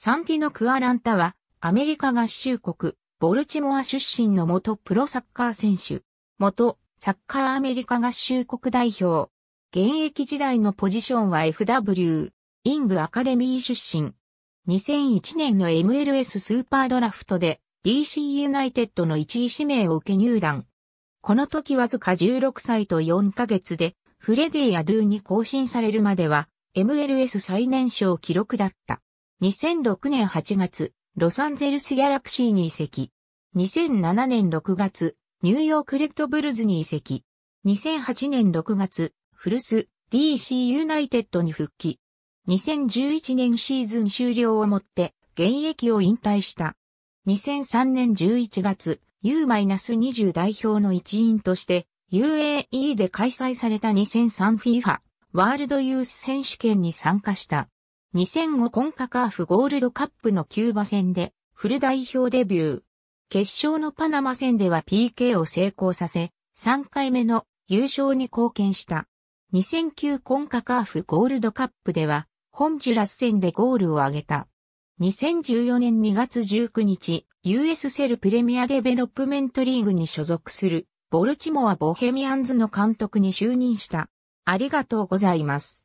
サンティノ・クアランタは、アメリカ合衆国、ボルチモア出身の元プロサッカー選手、元サッカーアメリカ合衆国代表。現役時代のポジションは FW、イングアカデミー出身。2001年の MLS スーパードラフトで DC ユナイテッドの1位指名を受け入団。この時わずか16歳と4ヶ月でフレディ・アドゥに更新されるまでは MLS 最年少記録だった。2006年8月、ロサンゼルスギャラクシーに移籍。2007年6月、ニューヨークレッドブルズに移籍。2008年6月、フルス、DC ユナイテッドに復帰。2011年シーズン終了をもって現役を引退した。2003年11月、U-20 代表の一員として UAE で開催された 2003FIFA ワールドユース選手権に参加した。2005コンカカーフゴールドカップのキューバ戦でフル代表デビュー。決勝のパナマ戦では PK を成功させ、3回目の優勝に貢献した。2009コンカカーフゴールドカップでは、ホンジュラス戦でゴールを挙げた。2014年2月19日、US セルプレミアデベロップメントリーグに所属する、ボルチモア・ボヘミアンズの監督に就任した。ありがとうございます。